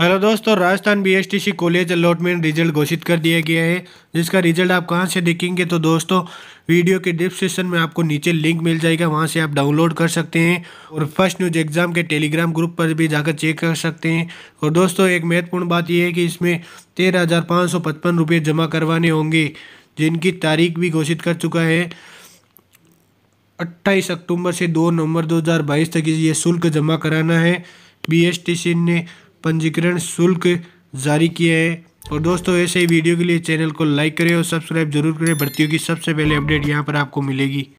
hello दोस्तों Rajasthan BSTC college allotment result घोषित कर दिया गया है जिसका रिजल्ट आप कहाँ से देखेंगे तो दोस्तों वीडियो के डिस्क्रिप्शन में आपको नीचे लिंक मिल जाएगा वहाँ से आप डाउनलोड कर सकते हैं और फर्स्ट न्यूज एग्जाम के टेलीग्राम ग्रुप पर भी जाकर चेक कर सकते हैं और दोस्तों एक महत्वपूर्ण बात यह है कि इसमें तेरह हज़ार पाँच सौ पचपन रुपये जमा करवाने होंगे जिनकी तारीख भी घोषित कर चुका है अट्ठाईस अक्टूबर से दो नवंबर 2022 तक ये शुल्क जमा कराना है बीएसटीसी ने पंजीकरण शुल्क जारी किए हैं और दोस्तों ऐसे ही वीडियो के लिए चैनल को लाइक करें और सब्सक्राइब जरूर करें भर्तियों की सबसे पहले अपडेट यहाँ पर आपको मिलेगी